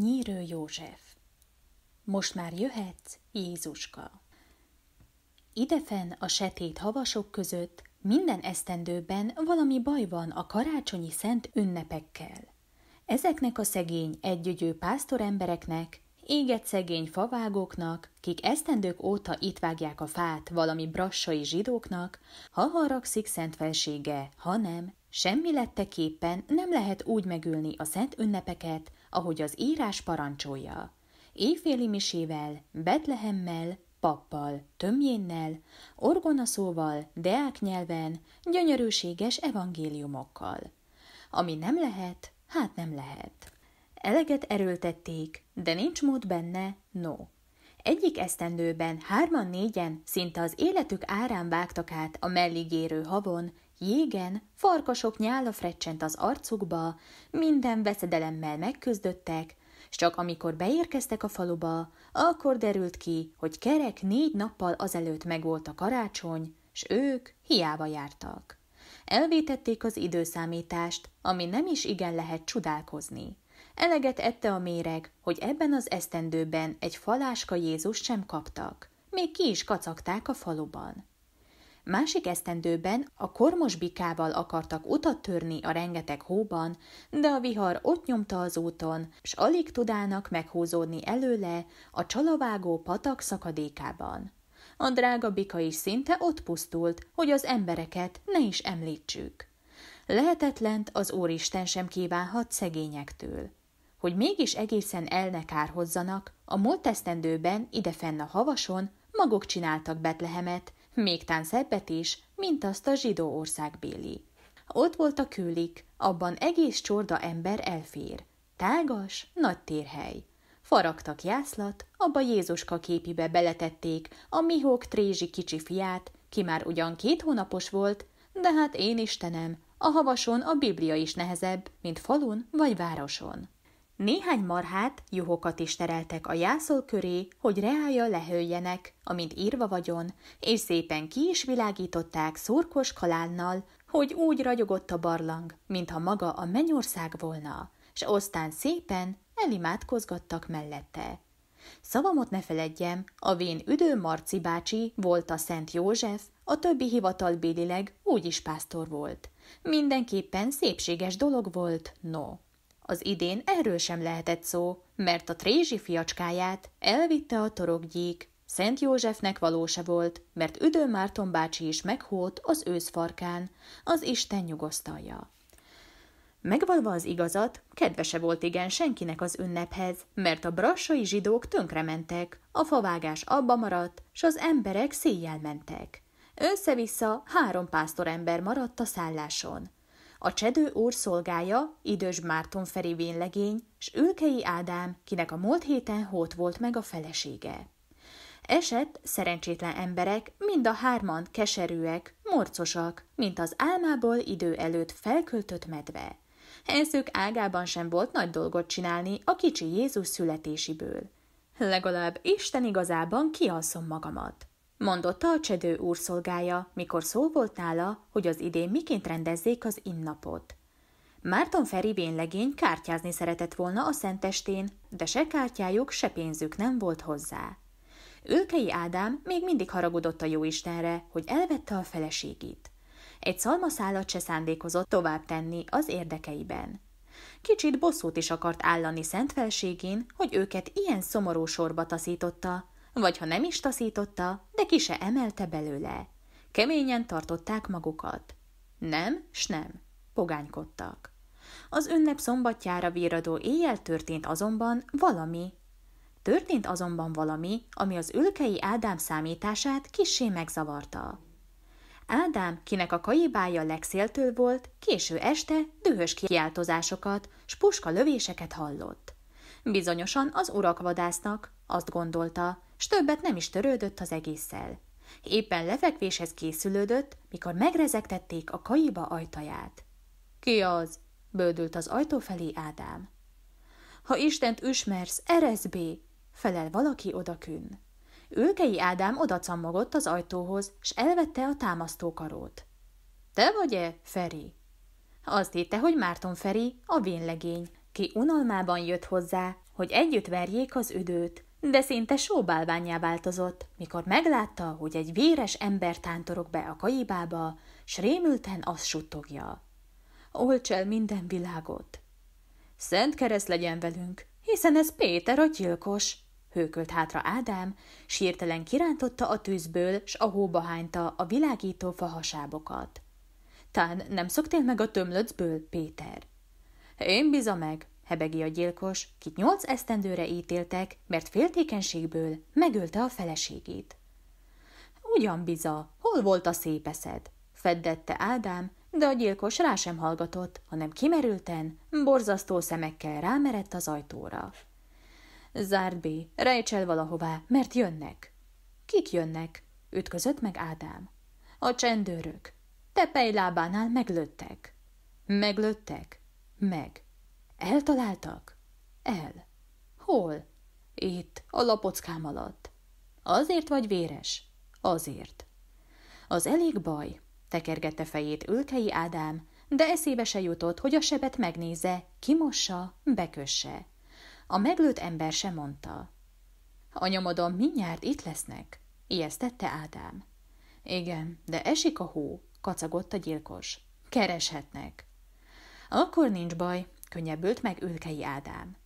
Nyírő József Most már jöhetsz, Jézuska! Idefen a setét havasok között minden esztendőben valami baj van a karácsonyi szent ünnepekkel. Ezeknek a szegény, együgyő pásztorembereknek, égett szegény favágóknak, kik esztendők óta itt vágják a fát valami brassai zsidóknak, ha haragszik szent felsége, hanem semmi letteképpen nem lehet úgy megülni a szent ünnepeket, ahogy az írás parancsolja. Éjféli misével, Betlehemmel, pappal, tömjénnel, orgonaszóval, deák nyelven, gyönyörűséges evangéliumokkal. Ami nem lehet, hát nem lehet. Eleget erőltették, de nincs mód benne, no. Egyik esztendőben hárman-négyen szinte az életük árán vágtak át a melligérő havon, Jégen farkasok nyála frecsent az arcukba, minden veszedelemmel megküzdöttek, s csak amikor beérkeztek a faluba, akkor derült ki, hogy kerek négy nappal azelőtt megvolt a karácsony, s ők hiába jártak. Elvétették az időszámítást, ami nem is igen lehet csodálkozni. Eleget ette a méreg, hogy ebben az esztendőben egy faláska Jézus sem kaptak. Még ki is kacagták a faluban. Másik esztendőben a kormos bikával akartak utat törni a rengeteg hóban, de a vihar ott nyomta az úton, s alig tudának meghúzódni előle a csalavágó patak szakadékában. A drága bika is szinte ott pusztult, hogy az embereket ne is említsük. Lehetetlent az Úristen sem kívánhat szegényektől. Hogy mégis egészen el ne kárhozzanak, a múlt esztendőben idefenn a havason maguk csináltak Betlehemet, még szebbet is, mint azt a zsidó országbéli. Ott volt a külik, abban egész csorda ember elfér. Tágas, nagy térhely. Faragtak jászlat, abba Jézuska képibe beletették a Mihók Trézsi kicsi fiát, ki már ugyan két hónapos volt, de hát én Istenem, a havason a Biblia is nehezebb, mint falun vagy városon. Néhány marhát, juhokat is tereltek a jászol köré, hogy reája lehőjenek, amint írva vagyon, és szépen ki is világították szurkos kalánnal, hogy úgy ragyogott a barlang, mintha maga a mennyország volna, s aztán szépen elimádkozgattak mellette. Szavamot ne feledjem, a vén üdő Marci bácsi volt a Szent József, a többi úgy úgyis pásztor volt. Mindenképpen szépséges dolog volt, no az idén erről sem lehetett szó, mert a Trézsi fiacskáját elvitte a torokgyík. Szent Józsefnek valósa volt, mert Üdő Márton bácsi is meghót az őszfarkán, az Isten nyugosztalja. Megvalva az igazat, kedvese volt igen senkinek az ünnephez, mert a brassai zsidók tönkrementek, a favágás abba maradt, s az emberek széjjel mentek. Össze-vissza három pásztorember maradt a szálláson a Csedő úr szolgája, idős Márton Feri vénlegény, s Ülkei Ádám, kinek a múlt héten hót volt meg a felesége. Esett, szerencsétlen emberek, mind a hárman keserűek, morcosak, mint az álmából idő előtt felköltött medve. Enszők ágában sem volt nagy dolgot csinálni a kicsi Jézus születésiből. Legalább Isten igazában kialszom magamat mondotta a csedő úrszolgája, mikor szó volt nála, hogy az idén miként rendezzék az innapot. Márton Feri vénlegény kártyázni szeretett volna a szentestén, de se kártyájuk, se pénzük nem volt hozzá. Ülkei Ádám még mindig haragudott a jóistenre, hogy elvette a feleségét. Egy szalmaszálat se szándékozott tovább tenni az érdekeiben. Kicsit bosszút is akart állani szent felségén, hogy őket ilyen szomorú sorba taszította, vagy ha nem is taszította, de ki se emelte belőle. Keményen tartották magukat. Nem, s nem. Pogánykodtak. Az ünnep szombatjára víradó éjjel történt azonban valami. Történt azonban valami, ami az ülkei Ádám számítását kissé megzavarta. Ádám, kinek a kajibája legszéltől volt, késő este dühös kiáltozásokat, s puska lövéseket hallott. Bizonyosan az urak vadásznak, azt gondolta, s többet nem is törődött az egésszel. Éppen lefekvéshez készülődött, mikor megrezegtették a kaiba ajtaját. Ki az? bődült az ajtó felé Ádám. Ha Istent ismersz, ereszbé! felel valaki odakünn. Ülkei Ádám odacammogott az ajtóhoz, s elvette a támasztókarót. Te vagy-e, Feri? Azt hitte, hogy Márton Feri, a vénlegény, ki unalmában jött hozzá, hogy együtt verjék az üdőt, de szinte sóbálványá változott, mikor meglátta, hogy egy véres ember tántorog be a kaibába, s rémülten azt suttogja. Olcs el minden világot! Szent kereszt legyen velünk, hiszen ez Péter a gyilkos, hőkölt hátra Ádám, sírtelen kirántotta a tűzből, s a hóba hányta a világító fahasábokat. Tán nem szoktél meg a tömlöcből, Péter? – én biza meg, hebegi a gyilkos, kit nyolc esztendőre ítéltek, mert féltékenységből megölte a feleségét. Ugyan biza, hol volt a szép eszed? Feddette Ádám, de a gyilkos rá sem hallgatott, hanem kimerülten, borzasztó szemekkel rámerett az ajtóra. Zárd be, rejts el valahová, mert jönnek. Kik jönnek? Ütközött meg Ádám. A csendőrök. Tepej lábánál meglőttek. Meglőttek? Meg. Eltaláltak? El. Hol? Itt, a lapockám alatt. Azért vagy véres? Azért. Az elég baj, tekergette fejét ülkei Ádám, de eszébe se jutott, hogy a sebet megnézze, kimossa, bekösse. A meglőtt ember sem mondta. nyomodon mindjárt itt lesznek, ijesztette Ádám. Igen, de esik a hó, kacagott a gyilkos. Kereshetnek. Akkor nincs baj, könnyebbült meg ülkei Ádám.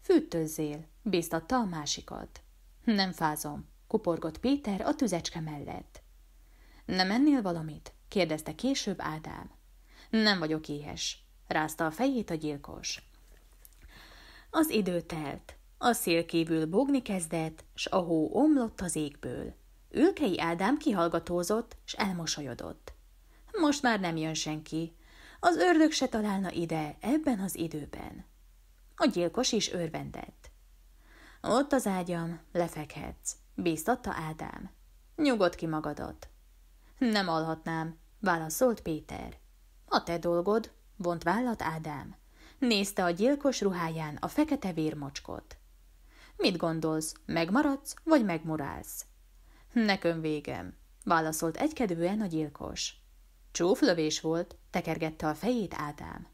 Fűtőzzél, bíztatta a másikat. Nem fázom, kuporgott Péter a tüzecske mellett. Nem ennél valamit? kérdezte később Ádám. Nem vagyok éhes, rázta a fejét a gyilkos. Az idő telt. A szél kívül bogni kezdett, s a hó omlott az égből. Ülkei Ádám kihallgatózott, s elmosolyodott. Most már nem jön senki, az ördög se találna ide ebben az időben. A gyilkos is örvendett. Ott az ágyam, lefekhetsz, bíztatta Ádám. Nyugodt ki magadat. Nem alhatnám, válaszolt Péter. A te dolgod, vont vállat Ádám. Nézte a gyilkos ruháján a fekete vérmocskot. Mit gondolsz, megmaradsz vagy megmorálsz? Nekön végem, válaszolt egykedvűen a gyilkos. Csóflövés volt, tekergette a fejét Ádám.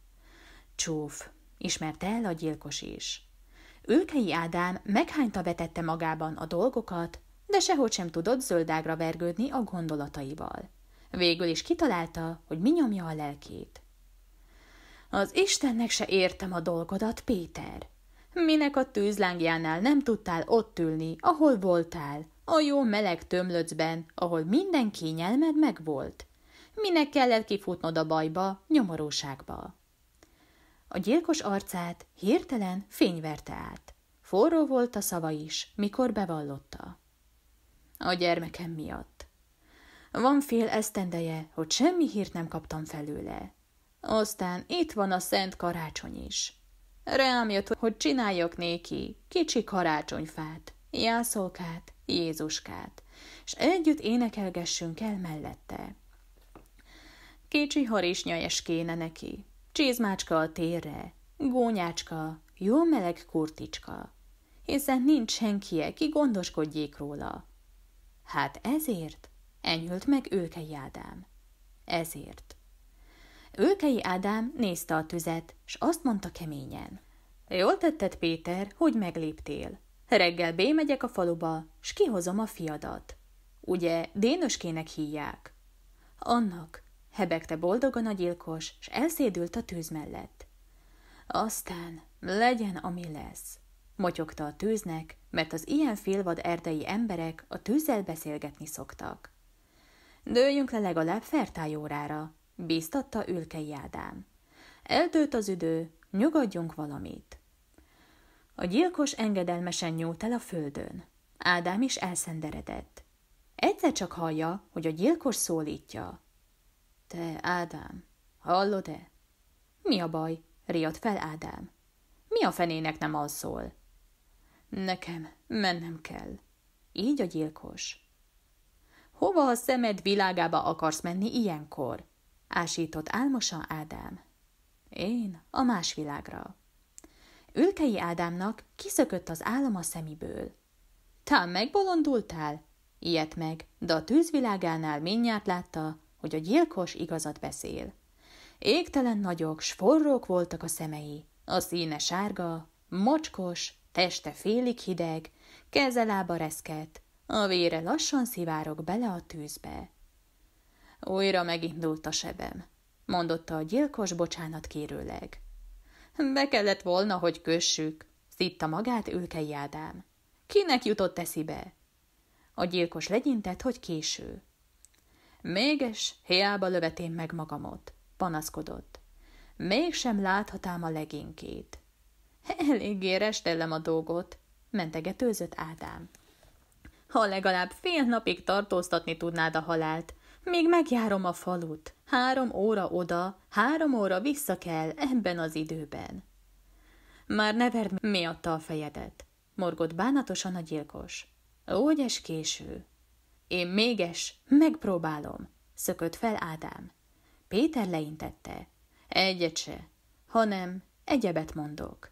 Csóf, ismerte el a gyilkos is. Ülkei Ádám meghányta vetette magában a dolgokat, de sehogy sem tudott zöldágra vergődni a gondolataival. Végül is kitalálta, hogy mi nyomja a lelkét. Az Istennek se értem a dolgodat, Péter. Minek a tűzlángjánál nem tudtál ott ülni, ahol voltál, a jó meleg tömlöcben, ahol minden kényelmed megvolt. Minek kellett kifutnod a bajba, nyomorúságba? A gyilkos arcát hirtelen fényverte át. Forró volt a szava is, mikor bevallotta. A gyermekem miatt. Van fél esztendeje, hogy semmi hírt nem kaptam felőle. Aztán itt van a szent karácsony is. Rám jött, hogy csináljak néki kicsi karácsonyfát, jászolkát, Jézuskát, és együtt énekelgessünk el mellette. Kicsi harisnyas kéne neki, csizmácska a térre, gónyácska, jó meleg kurticska, hiszen nincs senki, ki gondoskodjék róla. Hát ezért enyhült meg Ölkei Ádám. Ezért. Ölkei Ádám nézte a tüzet, s azt mondta keményen. Jól tetted, Péter, hogy megléptél. Reggel bémegyek a faluba, s kihozom a fiadat. Ugye, dénöskének hívják. Annak, hebegte boldogan a gyilkos, s elszédült a tűz mellett. Aztán legyen, ami lesz, motyogta a tűznek, mert az ilyen félvad erdei emberek a tűzzel beszélgetni szoktak. Dőljünk le legalább fertájórára, bíztatta Ülkei Ádám. Eltőlt az idő, nyugodjunk valamit. A gyilkos engedelmesen nyúlt el a földön. Ádám is elszenderedett. Egyszer csak hallja, hogy a gyilkos szólítja. Te, Ádám, hallod-e? Mi a baj? riad fel Ádám. Mi a fenének nem alszol? Nekem mennem kell. Így a gyilkos. Hova a szemed világába akarsz menni ilyenkor? Ásított álmosan Ádám. Én a más világra. Ülkei Ádámnak kiszökött az álom a szemiből. Tám megbolondultál? Ilyet meg, de a tűzvilágánál minnyát látta, hogy a gyilkos igazat beszél. Égtelen nagyok, s forrók voltak a szemei, a színe sárga, mocskos, teste félig hideg, keze lába reszket, a vére lassan szivárog bele a tűzbe. Újra megindult a sebem, mondotta a gyilkos bocsánat kérőleg. Be kellett volna, hogy kössük, szitta magát Ülkei Ádám. Kinek jutott eszibe? A gyilkos legyintett, hogy késő. Mégis hiába lövetém meg magamot, panaszkodott. Mégsem láthatám a leginkét. Eléggé restellem a dolgot, mentegetőzött Ádám. Ha legalább fél napig tartóztatni tudnád a halált, még megjárom a falut. Három óra oda, három óra vissza kell ebben az időben. Már ne verd miatta a fejedet, morgott bánatosan a gyilkos. Úgy és késő. Én méges, megpróbálom, szökött fel Ádám. Péter leintette. Egyet se, hanem egyebet mondok.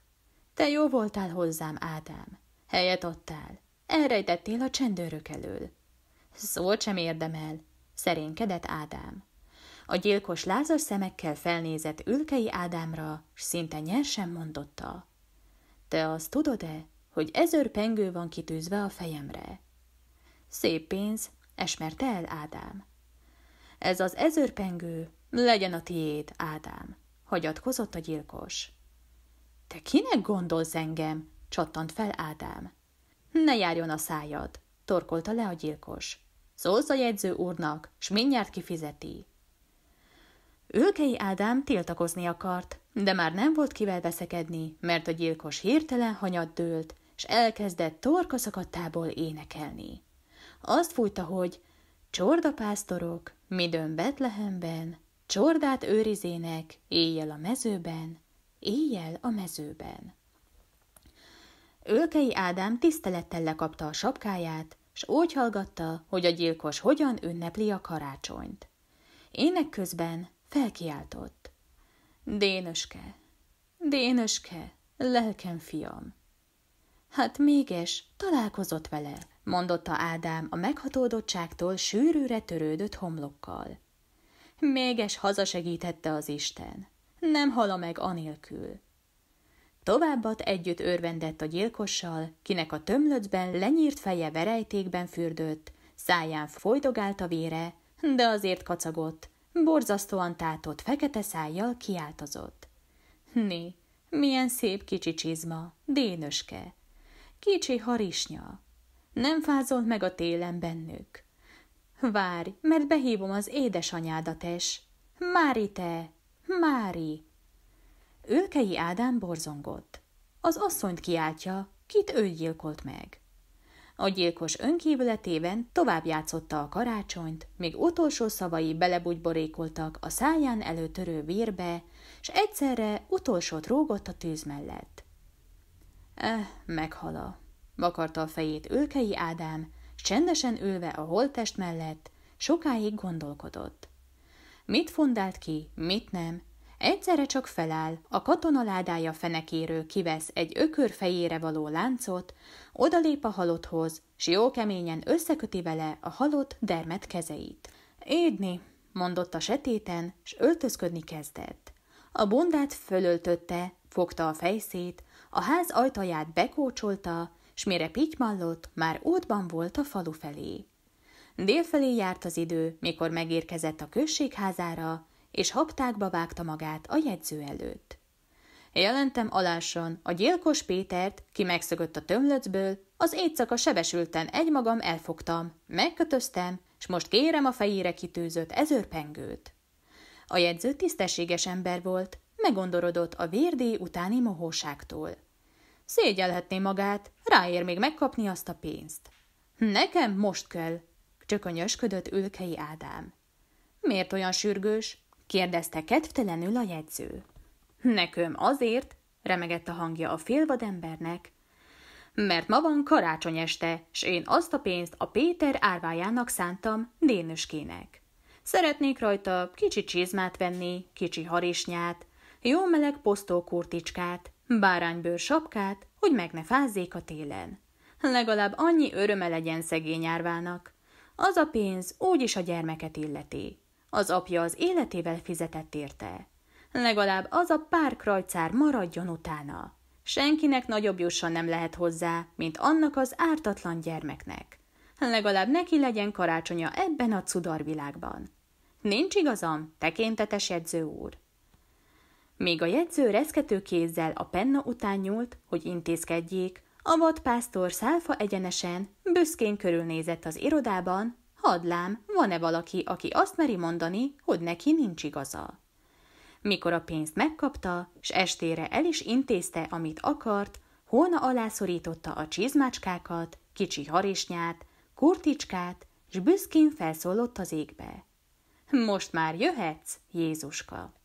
Te jó voltál hozzám, Ádám. Helyet adtál. Elrejtettél a csendőrök elől. Szót sem érdemel, szerénkedett Ádám. A gyilkos lázas szemekkel felnézett ülkei Ádámra, s szinte nyersen mondotta. Te azt tudod-e, hogy ezer pengő van kitűzve a fejemre? Szép pénz, esmerte el Ádám. Ez az ezőrpengő, legyen a tiéd, Ádám, hagyatkozott a gyilkos. Te kinek gondolsz engem? csattant fel Ádám. Ne járjon a szájad, torkolta le a gyilkos. Szólsz a jegyző úrnak, s mindjárt kifizeti. Ölkei Ádám tiltakozni akart, de már nem volt kivel veszekedni, mert a gyilkos hirtelen hanyat dőlt, s elkezdett torkaszakadtából énekelni azt fújta, hogy csordapásztorok, midőn Betlehemben, csordát őrizének, éjjel a mezőben, éjjel a mezőben. Ölkei Ádám tisztelettel lekapta a sapkáját, s úgy hallgatta, hogy a gyilkos hogyan ünnepli a karácsonyt. Ének közben felkiáltott. Dénöske, Dénöske, lelkem fiam! Hát mégis találkozott vele mondotta Ádám a meghatódottságtól sűrűre törődött homlokkal. Méges hazasegítette az Isten. Nem hala meg anélkül. Továbbat együtt örvendett a gyilkossal, kinek a tömlöcben lenyírt feje verejtékben fürdött, száján folydogált a vére, de azért kacagott, borzasztóan tátott fekete szájjal kiáltozott. Né, milyen szép kicsi csizma, dénöske. Kicsi harisnya, nem fázol meg a télen bennük. Várj, mert behívom az édesanyádat es. Mári te! Mári! Ülkei Ádám borzongott. Az asszonyt kiáltja, kit ő gyilkolt meg. A gyilkos önkívületében tovább játszotta a karácsonyt, még utolsó szavai belebugyborékoltak a száján előtörő vérbe, s egyszerre utolsót rógott a tűz mellett. Eh, meghala. Vakarta a fejét ülkei Ádám, s csendesen ülve a holttest mellett, sokáig gondolkodott. Mit fondált ki, mit nem, Egyszerre csak feláll, a katona ládája fenekéről kivesz egy ökör fejére való láncot, odalép a halotthoz, s jó keményen összeköti vele a halott dermet kezeit. Édni, mondotta setéten, s öltözködni kezdett. A bondát fölöltötte, fogta a fejszét, a ház ajtaját bekócsolta, s mire pitymallott, már útban volt a falu felé. Délfelé járt az idő, mikor megérkezett a községházára, és haptákba vágta magát a jegyző előtt. Jelentem aláson, a gyilkos Pétert, ki megszögött a tömlöcből, az éjszaka sebesülten egymagam elfogtam, megkötöztem, s most kérem a fejére kitűzött ezőrpengőt. A jegyző tisztességes ember volt, megondorodott a vérdé utáni mohóságtól. Szégyelhetné magát, ráér még megkapni azt a pénzt. Nekem most kell, csökönyösködött ülkei Ádám. Miért olyan sürgős? kérdezte kedvtelenül a jegyző. Nekem azért, remegett a hangja a félvadembernek, mert ma van karácsony este, s én azt a pénzt a Péter árvájának szántam dénöskének. Szeretnék rajta kicsi csizmát venni, kicsi harisnyát, jó meleg kurticskát, báránybőr sapkát, hogy meg ne fázzék a télen. Legalább annyi öröme legyen szegény árvának. Az a pénz úgyis a gyermeket illeti. Az apja az életével fizetett érte. Legalább az a pár krajcár maradjon utána. Senkinek nagyobb jusson nem lehet hozzá, mint annak az ártatlan gyermeknek. Legalább neki legyen karácsonya ebben a cudarvilágban. Nincs igazam, tekintetes jegyző úr? Még a jegyző reszkető kézzel a penna után nyúlt, hogy intézkedjék, a vadpásztor szálfa egyenesen, büszkén körülnézett az irodában, hadlám, van-e valaki, aki azt meri mondani, hogy neki nincs igaza. Mikor a pénzt megkapta, s estére el is intézte, amit akart, holna alá a csizmácskákat, kicsi harisnyát, kurticskát, s büszkén felszólott az égbe. Most már jöhetsz, Jézuska!